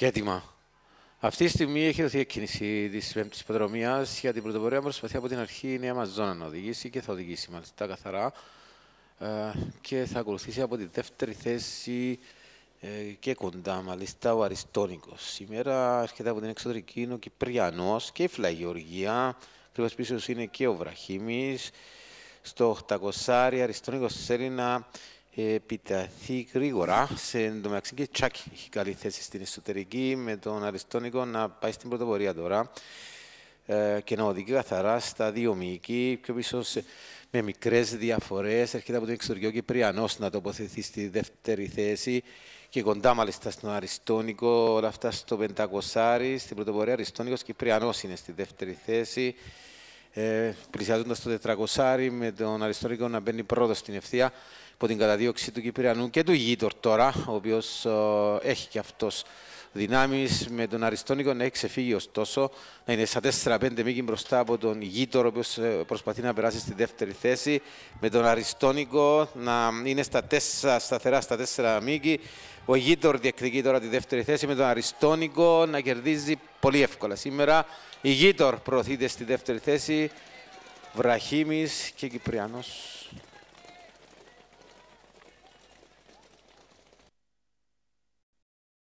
και έτοιμα. Αυτή τη στιγμή έχει δοθεί εκκίνηση της πέμπτης υποδρομία για την πρωτοπορία. Προσπαθεί από την αρχή η Νέα Μαζόνα να οδηγήσει και θα οδηγήσει μάλιστα καθαρά. Ε, και θα ακολουθήσει από τη δεύτερη θέση ε, και κοντά μάλιστα ο Αριστόνικος. Σήμερα έρχεται από την εξωτερική είναι ο Κυπριανός και η Φλαγιοργία. Ακριβώς πίσω είναι και ο Βραχίμης, Στο 800 Αριστόνικο Έλληνα επιταθεί γρήγορα. Σε εντωμεταξύ και Τσάκη έχει καλή θέση στην εσωτερική με τον Αριστόνικο να πάει στην πρωτοπορία τώρα ε, και να οδηγεί καθαρά στα δύο μήκη, πιο πίσω σε, με μικρές διαφορές. Έρχεται από το εξωτερικό Κυπριανός να τοποθετηθεί στη δεύτερη θέση και κοντά μάλιστα στον Αριστόνικο. Όλα αυτά στο Πεντακοσάρι. Στην πρωτοπορία Αριστόνικος Κυπριανός είναι στη δεύτερη θέση. Ε, Πλησιάζοντας το τετρακοσάρι με τον Αριστόνικο να μπαίνει πρώτος στην ευθεία από την καταδίωξη του Κυπριανού και του Γίτορ τώρα, ο οποίος ε, έχει και αυτός δυνάμεις. Με τον Αριστόνικο να έχει ξεφύγει ωστόσο, να είναι στα 4-5 μήκη μπροστά από τον Γίτορ, ο οποίος ε, προσπαθεί να περάσει στη δεύτερη θέση. Με τον Αριστόνικο να είναι στα 4, σταθερά στα 4 μήκη. Ο Γίτορ διεκδικεί τώρα τη δεύτερη θέση. Με τον Αριστόνικο να κερδίζει πολύ εύκολα σήμερα. Η Γίτορ προωθείται στη δεύτερη θέση. Βραχίμης και Κυπριανός.